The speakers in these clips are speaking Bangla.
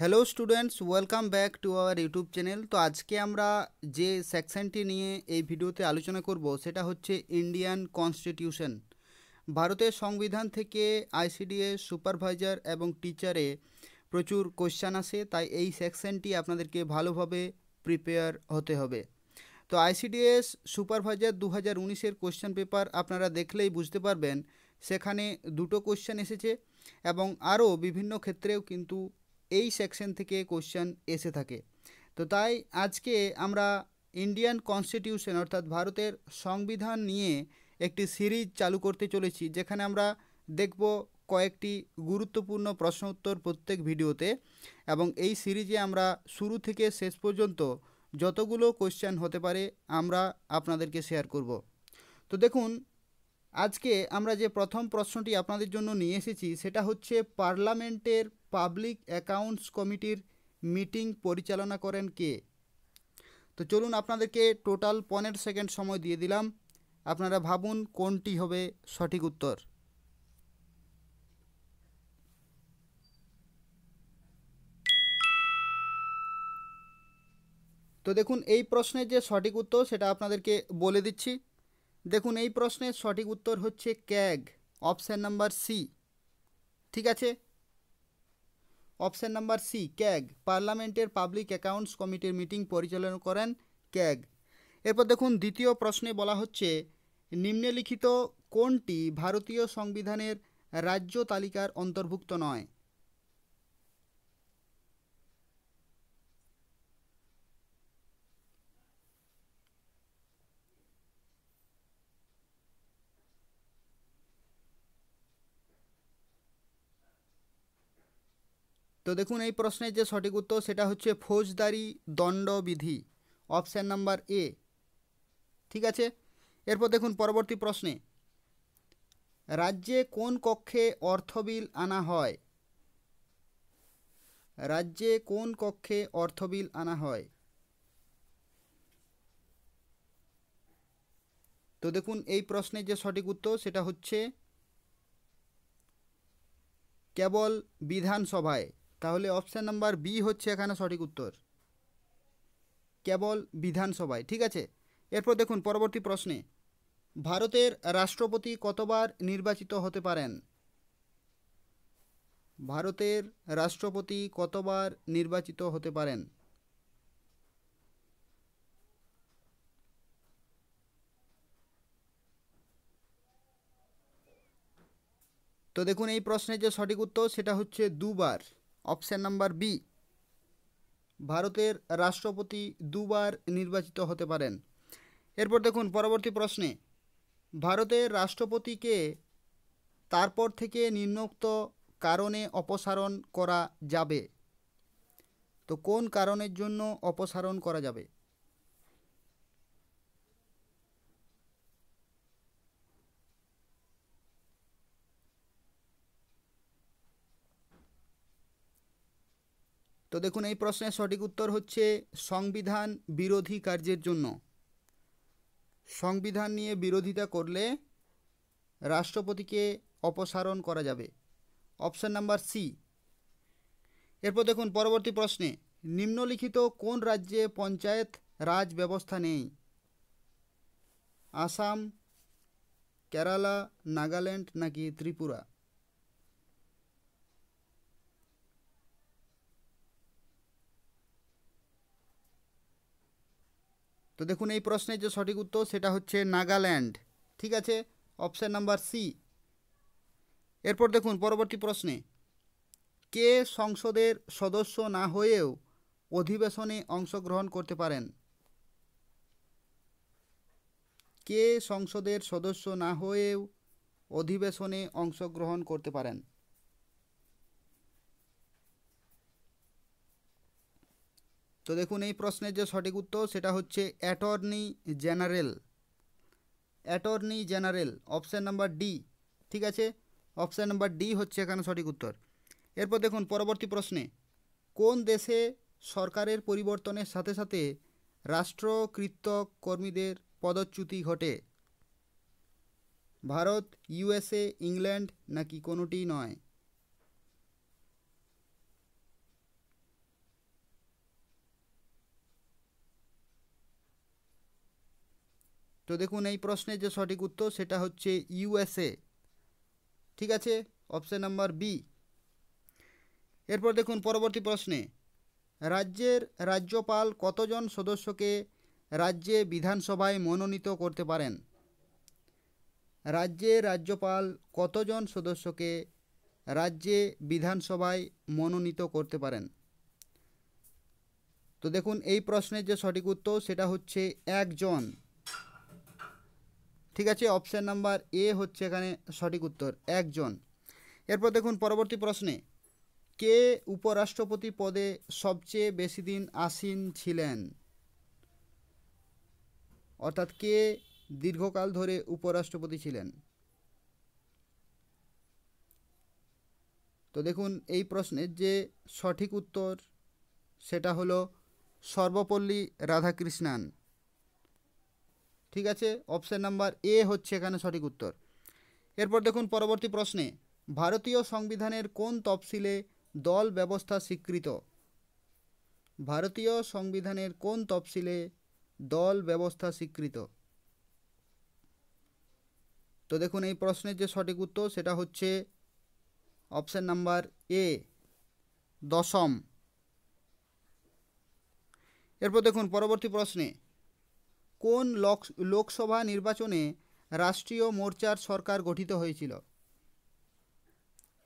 hello students welcome back to our YouTube channel তো আজকে আমরা যে সেকশনটি নিয়ে এই ভিডিওতে আলোচনা করব সেটা হচ্ছে ইন্ডিয়ান কনস্টিটিউশন ভারতের সংবিধান থেকে আইসিডিএ সুপারভাইজার এবং টিচারে প্রচুর কোশ্চান আসে তাই এই সেকশনটি আপনাদেরকে ভালোভাবে প্রিপেয়ার হতে হবে তো আইসিডিএস সুপারভাইজার দু হাজার উনিশের কোশ্চেন পেপার আপনারা দেখলেই বুঝতে পারবেন সেখানে দুটো কোশ্চেন এসেছে এবং আরও বিভিন্ন ক্ষেত্রেও কিন্তু এই সেকশন থেকে কোশ্চেন এসে থাকে তো তাই আজকে আমরা ইন্ডিয়ান কনস্টিটিউশন অর্থাৎ ভারতের সংবিধান নিয়ে একটি সিরিজ চালু করতে চলেছি যেখানে আমরা দেখব কয়েকটি গুরুত্বপূর্ণ প্রশ্ন উত্তর প্রত্যেক ভিডিওতে এবং এই সিরিজে আমরা শুরু থেকে শেষ পর্যন্ত যতগুলো কোশ্চেন হতে পারে আমরা আপনাদেরকে শেয়ার করব তো দেখুন আজকে আমরা যে প্রথম প্রশ্নটি আপনাদের জন্য নিয়ে এসেছি সেটা হচ্ছে পার্লামেন্টের পাবলিক অ্যাকাউন্টস কমিটির মিটিং পরিচালনা করেন কে তো চলুন আপনাদেরকে টোটাল পনেরো সেকেন্ড সময় দিয়ে দিলাম আপনারা ভাবুন কোনটি হবে সঠিক উত্তর তো দেখুন এই প্রশ্নের যে সঠিক উত্তর সেটা আপনাদেরকে বলে দিচ্ছি দেখুন এই প্রশ্নের সঠিক উত্তর হচ্ছে ক্যাগ অপশান নাম্বার সি ঠিক আছে অপশান নাম্বার সি ক্যাগ পার্লামেন্টের পাবলিক অ্যাকাউন্টস কমিটির মিটিং পরিচালনা করেন ক্যাগ এরপর দেখুন দ্বিতীয় প্রশ্নে বলা হচ্ছে নিম্নলিখিত কোনটি ভারতীয় সংবিধানের রাজ্য তালিকার অন্তর্ভুক্ত নয় তো দেখুন এই প্রশ্নের যে সঠিক উত্তর সেটা হচ্ছে ফৌজদারি দণ্ডবিধি অপশান নাম্বার এ ঠিক আছে এরপর দেখুন পরবর্তী প্রশ্নে রাজ্যে কোন কক্ষে অর্থ বিল আনা হয় রাজ্যে কোন কক্ষে অর্থ বিল আনা হয় তো দেখুন এই প্রশ্নের যে সঠিক উত্তর সেটা হচ্ছে কেবল বিধানসভায় তাহলে অপশান নাম্বার বি হচ্ছে এখানে সঠিক উত্তর কেবল বিধানসভায় ঠিক আছে এরপর দেখুন পরবর্তী প্রশ্নে ভারতের রাষ্ট্রপতি কতবার নির্বাচিত হতে পারেন ভারতের রাষ্ট্রপতি কতবার নির্বাচিত হতে পারেন তো দেখুন এই প্রশ্নের যে সঠিক উত্তর সেটা হচ্ছে দুবার অপশান নাম্বার বি ভারতের রাষ্ট্রপতি দুবার নির্বাচিত হতে পারেন এরপর দেখুন পরবর্তী প্রশ্নে ভারতের রাষ্ট্রপতিকে তারপর থেকে নিম্নোক্ত কারণে অপসারণ করা যাবে তো কোন কারণের জন্য অপসারণ করা যাবে তো দেখুন এই প্রশ্নের সঠিক উত্তর হচ্ছে সংবিধান বিরোধী কার্যের জন্য সংবিধান নিয়ে বিরোধিতা করলে রাষ্ট্রপতিকে অপসারণ করা যাবে অপশান নাম্বার সি এরপর দেখুন পরবর্তী প্রশ্নে নিম্নলিখিত কোন রাজ্যে পঞ্চায়েত রাজ ব্যবস্থা নেই আসাম কেরালা নাগাল্যান্ড নাকি ত্রিপুরা তো দেখুন এই প্রশ্নের যে সঠিক উত্তর সেটা হচ্ছে নাগাল্যান্ড ঠিক আছে অপশান নাম্বার সি এরপর দেখুন পরবর্তী প্রশ্নে কে সংসদের সদস্য না হয়েও অধিবেশনে অংশগ্রহণ করতে পারেন কে সংসদের সদস্য না হয়েও অধিবেশনে অংশগ্রহণ করতে পারেন তো দেখুন এই প্রশ্নের যে সঠিক উত্তর সেটা হচ্ছে attorney general attorney general option number D ঠিক আছে অপশান নাম্বার ডি হচ্ছে এখানে সঠিক উত্তর এরপর দেখুন পরবর্তী প্রশ্নে কোন দেশে সরকারের পরিবর্তনের সাথে সাথে রাষ্ট্রকৃত কর্মীদের পদচ্যুতি ঘটে ভারত ইউএসএ ইংল্যান্ড নাকি কোনোটি নয় তো দেখুন এই প্রশ্নের যে সঠিক উত্তর সেটা হচ্ছে ইউএসএ ঠিক আছে অপশান নাম্বার বি এরপর দেখুন পরবর্তী প্রশ্নে রাজ্যের রাজ্যপাল কতজন সদস্যকে রাজ্যে বিধানসভায় মনোনীত করতে পারেন রাজ্যের রাজ্যপাল কতজন সদস্যকে রাজ্যে বিধানসভায় মনোনীত করতে পারেন তো দেখুন এই প্রশ্নের যে সঠিক উত্তর সেটা হচ্ছে একজন ঠিক আছে অপশান নাম্বার এ হচ্ছে এখানে সঠিক উত্তর একজন এরপর দেখুন পরবর্তী প্রশ্নে কে উপরাষ্ট্রপতি পদে সবচেয়ে বেশি দিন আসীন ছিলেন অর্থাৎ কে দীর্ঘকাল ধরে উপরাষ্ট্রপতি ছিলেন তো দেখুন এই প্রশ্নের যে সঠিক উত্তর সেটা হলো সর্বপল্লী রাধাকৃষ্ণান ঠিক আছে অপশান নাম্বার এ হচ্ছে এখানে সঠিক উত্তর এরপর দেখুন পরবর্তী প্রশ্নে ভারতীয় সংবিধানের কোন তফসিলে দল ব্যবস্থা স্বীকৃত ভারতীয় সংবিধানের কোন তফসিলে দল ব্যবস্থা স্বীকৃত তো দেখুন এই প্রশ্নের যে সঠিক উত্তর সেটা হচ্ছে অপশান নাম্বার এ দশম এরপর দেখুন পরবর্তী প্রশ্নে কোন লোকসভা নির্বাচনে রাষ্ট্রীয় মোর্চার সরকার গঠিত হয়েছিল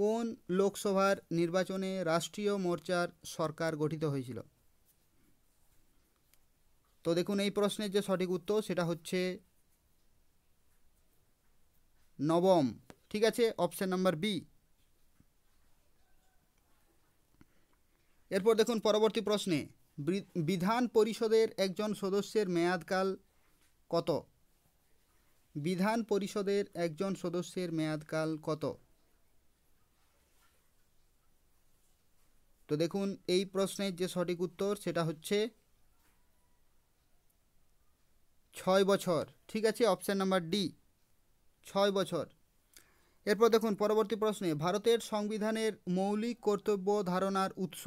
কোন লোকসভার নির্বাচনে রাষ্ট্রীয় মোর্চার সরকার গঠিত হয়েছিল তো দেখুন এই প্রশ্নের যে সঠিক উত্তর সেটা হচ্ছে নবম ঠিক আছে অপশান নাম্বার বি এরপর দেখুন পরবর্তী প্রশ্নে বিধান পরিষদের একজন সদস্যের মেয়াদকাল কত বিধান পরিষদের একজন সদস্যের মেয়াদকাল কত তো দেখুন এই প্রশ্নের যে সঠিক উত্তর সেটা হচ্ছে ছয় বছর ঠিক আছে অপশান নাম্বার ডি ছয় বছর এরপর দেখুন পরবর্তী প্রশ্নে ভারতের সংবিধানের মৌলিক কর্তব্য ধারণার উৎস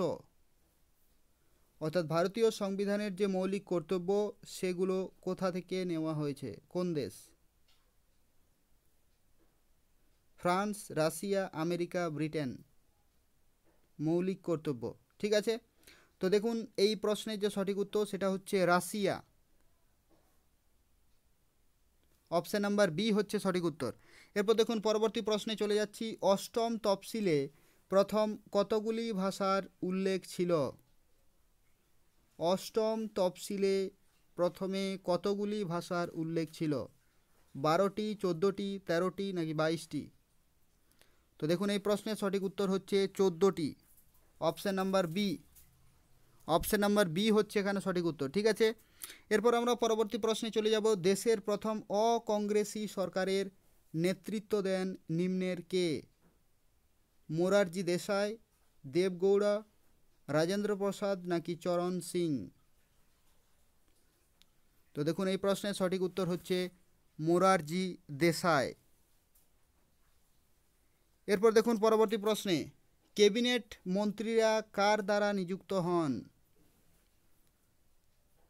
অর্থাৎ ভারতীয় সংবিধানের যে মৌলিক কর্তব্য সেগুলো কোথা থেকে নেওয়া হয়েছে কোন দেশ ফ্রান্স রাশিয়া আমেরিকা ব্রিটেন মৌলিক কর্তব্য ঠিক আছে তো দেখুন এই প্রশ্নের যে সঠিক উত্তর সেটা হচ্ছে রাশিয়া অপশান নাম্বার বি হচ্ছে সঠিক উত্তর এরপর দেখুন পরবর্তী প্রশ্নে চলে যাচ্ছি অষ্টম তফসিলে প্রথম কতগুলি ভাষার উল্লেখ ছিল অষ্টম তফসিলে প্রথমে কতগুলি ভাষার উল্লেখ ছিল বারোটি চোদ্দোটি তেরোটি নাকি বাইশটি তো দেখুন এই প্রশ্নের সঠিক উত্তর হচ্ছে চোদ্দোটি option number B option number B হচ্ছে এখানে সঠিক উত্তর ঠিক আছে এরপর আমরা পরবর্তী প্রশ্নে চলে যাব দেশের প্রথম অকংগ্রেসি সরকারের নেতৃত্ব দেন নিম্নের কে মোরারজি দেশাই দেবগৌড়া রাজেন্দ্র প্রসাদ নাকি চরণ সিং তো দেখুন এই প্রশ্নের সঠিক উত্তর হচ্ছে মোরারজি দেশায় এরপর দেখুন পরবর্তী প্রশ্নে ক্যাবিনেট মন্ত্রীরা কার দ্বারা নিযুক্ত হন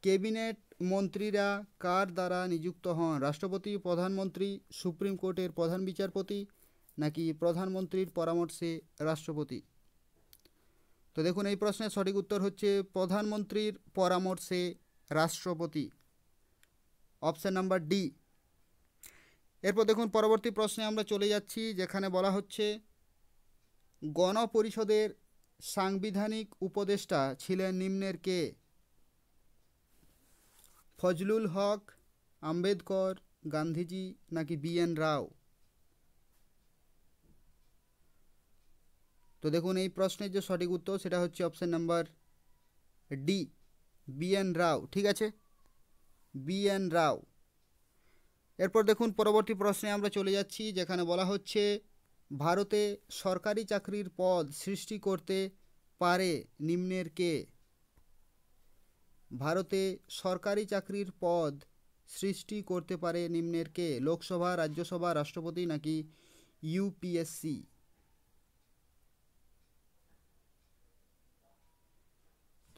ক্যাবিনেট মন্ত্রীরা কার দ্বারা নিযুক্ত হন রাষ্ট্রপতি প্রধানমন্ত্রী সুপ্রিম কোর্টের প্রধান বিচারপতি নাকি প্রধানমন্ত্রীর পরামর্শে রাষ্ট্রপতি তো দেখুন এই প্রশ্নের সঠিক উত্তর হচ্ছে প্রধানমন্ত্রীর পরামর্শে রাষ্ট্রপতি অপশান নাম্বার ডি এরপর দেখুন পরবর্তী প্রশ্নে আমরা চলে যাচ্ছি যেখানে বলা হচ্ছে গণপরিষদের সাংবিধানিক উপদেষ্টা ছিলেন নিম্নের কে ফজলুল হক আম্বেদকর গান্ধীজি নাকি বি এন রাও তো দেখুন এই প্রশ্নের যে সঠিক উত্তর সেটা হচ্ছে option number D B N Rao ঠিক আছে বি এন রাও এরপর দেখুন পরবর্তী প্রশ্নে আমরা চলে যাচ্ছি যেখানে বলা হচ্ছে ভারতে সরকারি চাকরির পদ সৃষ্টি করতে পারে নিম্নের কে ভারতে সরকারি চাকরির পদ সৃষ্টি করতে পারে নিম্নের কে লোকসভা রাজ্যসভা রাষ্ট্রপতি নাকি ইউপিএসসি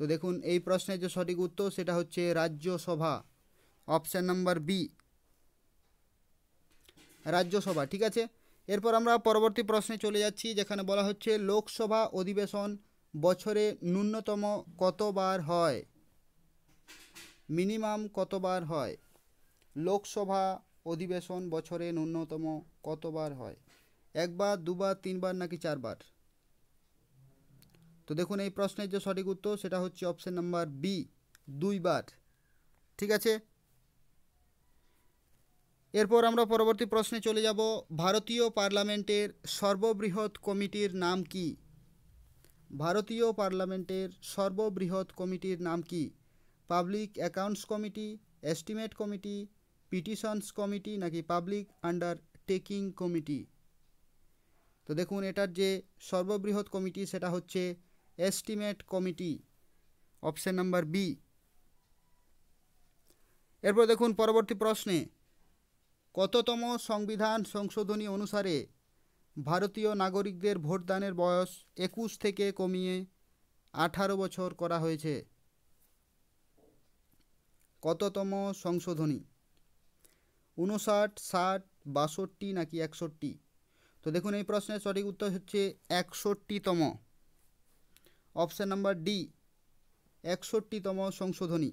তো দেখুন এই প্রশ্নের যে সঠিক উত্তর সেটা হচ্ছে Rajya Sabha option number B Rajya Sabha ঠিক আছে এরপর আমরা পরবর্তী প্রশ্নে চলে যাচ্ছি যেখানে বলা হচ্ছে লোকসভা অধিবেশন বছরে ন্যূনতম কতবার হয় মিনিমাম কতবার হয় লোকসভা অধিবেশন বছরে ন্যূনতম কতবার হয় একবার দুবার তিনবার নাকি চারবার তো দেখুন এই প্রশ্নের যে সঠিক উত্তর সেটা হচ্ছে অপশান নাম্বার বি দুইবার ঠিক আছে এরপর আমরা পরবর্তী প্রশ্নে চলে যাব ভারতীয় পার্লামেন্টের সর্ববৃহৎ কমিটির নাম কি ভারতীয় পার্লামেন্টের সর্ববৃহৎ কমিটির নাম কি public accounts committee estimate committee petitions committee নাকি পাবলিক আন্ডার টেকিং কমিটি তো দেখুন এটার যে সর্ববৃহৎ কমিটি সেটা হচ্ছে estimate committee option number B এরপর দেখুন পরবর্তী প্রশ্নে কততম সংবিধান সংশোধনী অনুসারে ভারতীয় নাগরিকদের ভোটদানের বয়স একুশ থেকে কমিয়ে আঠারো বছর করা হয়েছে কততম সংশোধনী উনষাট ষাট বাষট্টি নাকি একষট্টি তো দেখুন এই প্রশ্নের সঠিক উত্তর হচ্ছে একষট্টিতম অপশান নাম্বার ডি একষট্টিতম সংশোধনী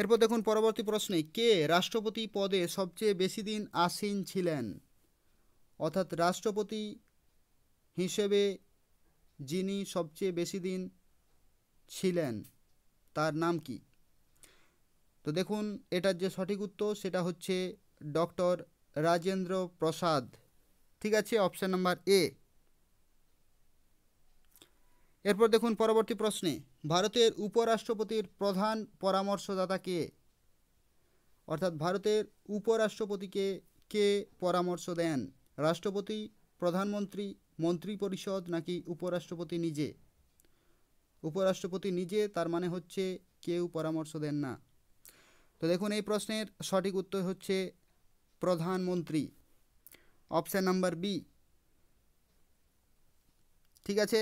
এরপর দেখুন পরবর্তী প্রশ্নে কে রাষ্ট্রপতি পদে সবচেয়ে বেশি দিন আসীন ছিলেন অর্থাৎ রাষ্ট্রপতি হিসেবে যিনি সবচেয়ে বেশি দিন ছিলেন তার নাম কি তো দেখুন এটার যে সঠিক উত্তর সেটা হচ্ছে ডক্টর রাজেন্দ্র প্রসাদ ঠিক আছে অপশান নাম্বার এ এরপর দেখুন পরবর্তী প্রশ্নে ভারতের উপরাষ্ট্রপতির প্রধান পরামর্শদাতা কে অর্থাৎ ভারতের উপরাষ্ট্রপতিকে কে পরামর্শ দেন রাষ্ট্রপতি প্রধানমন্ত্রী মন্ত্রিপরিষদ নাকি উপরাষ্ট্রপতি নিজে উপরাষ্ট্রপতি নিজে তার মানে হচ্ছে কেউ পরামর্শ দেন না তো দেখুন এই প্রশ্নের সঠিক উত্তর হচ্ছে প্রধানমন্ত্রী অপশান নাম্বার বি ঠিক আছে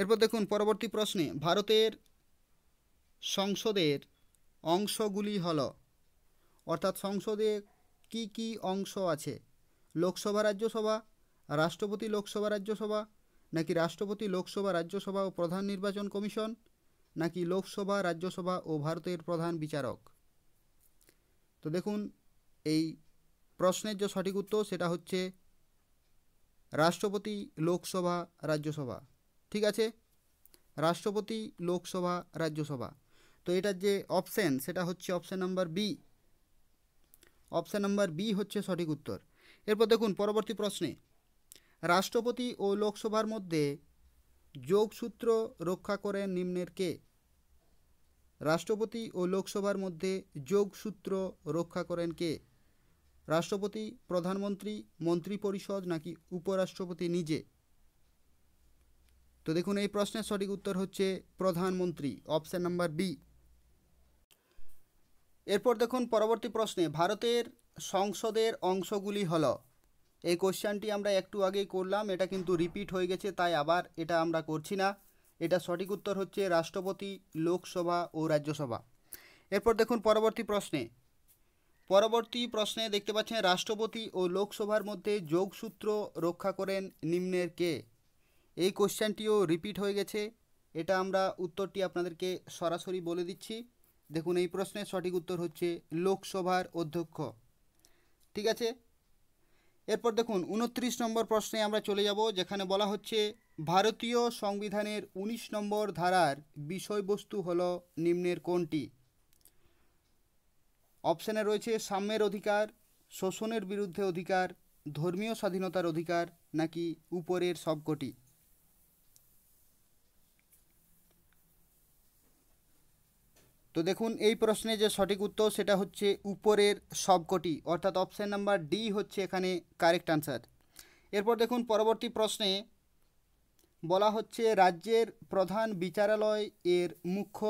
এরপর দেখুন পরবর্তী প্রশ্নে ভারতের সংসদের অংশগুলি হল অর্থাৎ সংসদে কি কি অংশ আছে লোকসভা রাজ্যসভা রাষ্ট্রপতি লোকসভা রাজ্যসভা নাকি রাষ্ট্রপতি লোকসভা রাজ্যসভা ও প্রধান নির্বাচন কমিশন নাকি লোকসভা রাজ্যসভা ও ভারতের প্রধান বিচারক তো দেখুন এই প্রশ্নের যে সঠিক উত্তর সেটা হচ্ছে রাষ্ট্রপতি লোকসভা রাজ্যসভা ঠিক আছে রাষ্ট্রপতি লোকসভা রাজ্যসভা তো এটার যে অপশান সেটা হচ্ছে option number B option number B হচ্ছে সঠিক উত্তর এরপর দেখুন পরবর্তী প্রশ্নে রাষ্ট্রপতি ও লোকসভার মধ্যে যোগসূত্র রক্ষা করেন নিম্নের কে রাষ্ট্রপতি ও লোকসভার মধ্যে যোগসূত্র রক্ষা করেন কে রাষ্ট্রপতি প্রধানমন্ত্রী মন্ত্রিপরিষদ নাকি উপরাষ্ট্রপতি নিজে তো দেখুন এই প্রশ্নের সঠিক উত্তর হচ্ছে প্রধানমন্ত্রী অপশান নাম্বার বি এরপর দেখুন পরবর্তী প্রশ্নে ভারতের সংসদের অংশগুলি হল এই কোশ্চানটি আমরা একটু আগেই করলাম এটা কিন্তু রিপিট হয়ে গেছে তাই আবার এটা আমরা করছি না এটা সঠিক উত্তর হচ্ছে রাষ্ট্রপতি লোকসভা ও রাজ্যসভা এরপর দেখুন পরবর্তী প্রশ্নে পরবর্তী প্রশ্নে দেখতে পাচ্ছেন রাষ্ট্রপতি ও লোকসভার মধ্যে যোগসূত্র রক্ষা করেন নিম্নের কে এই কোশ্চেনটিও রিপিট হয়ে গেছে এটা আমরা উত্তরটি আপনাদেরকে সরাসরি বলে দিচ্ছি দেখুন এই প্রশ্নের সঠিক উত্তর হচ্ছে লোকসভার অধ্যক্ষ ঠিক আছে এরপর দেখুন উনত্রিশ নম্বর প্রশ্নে আমরা চলে যাব যেখানে বলা হচ্ছে ভারতীয় সংবিধানের ১৯ নম্বর ধারার বিষয়বস্তু হল নিম্নের কোনটি অপশানে রয়েছে সাম্যের অধিকার শোষণের বিরুদ্ধে অধিকার ধর্মীয় স্বাধীনতার অধিকার নাকি উপরের সবকটি তো দেখুন এই প্রশ্নে যে সঠিক উত্তর সেটা হচ্ছে উপরের সবকটি অর্থাৎ অপশান নাম্বার ডি হচ্ছে এখানে কারেক্ট আনসার এরপর দেখুন পরবর্তী প্রশ্নে বলা হচ্ছে রাজ্যের প্রধান বিচারালয় এর মুখ্য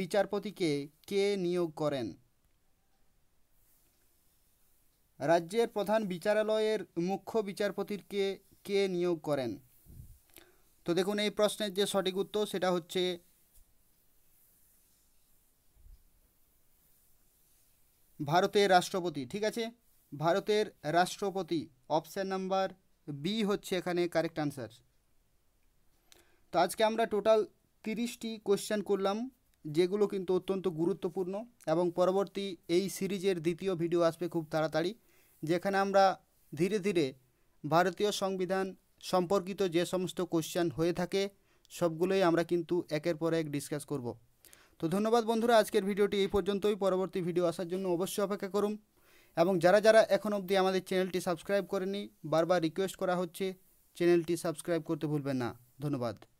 বিচারপতিকে কে নিয়োগ করেন রাজ্যের প্রধান বিচারালয়ের মুখ্য বিচারপতির কে নিয়োগ করেন তো দেখুন এই প্রশ্নের যে সঠিক উত্তর সেটা হচ্ছে ভারতের রাষ্ট্রপতি ঠিক আছে ভারতের রাষ্ট্রপতি অপশান নাম্বার বি হচ্ছে এখানে কারেক্ট আনসার তো আজকে আমরা টোটাল তিরিশটি কোশ্চেন করলাম যেগুলো কিন্তু অত্যন্ত গুরুত্বপূর্ণ এবং পরবর্তী এই সিরিজের দ্বিতীয় ভিডিও আসবে খুব তাড়াতাড়ি যেখানে আমরা ধীরে ধীরে ভারতীয় সংবিধান সম্পর্কিত যে সমস্ত কোশ্চেন হয়ে থাকে সবগুলোই আমরা কিন্তু একের পর এক ডিসকাস করব তো ধন্যবাদ বন্ধুরা আজকের ভিডিওটি এই পর্যন্তই পরবর্তী ভিডিও আসার জন্য অবশ্যই অপেক্ষা করুন এবং যারা যারা এখন অবধি আমাদের চ্যানেলটি সাবস্ক্রাইব করেনি বারবার রিকোয়েস্ট করা হচ্ছে চ্যানেলটি সাবস্ক্রাইব করতে ভুলবেন না ধন্যবাদ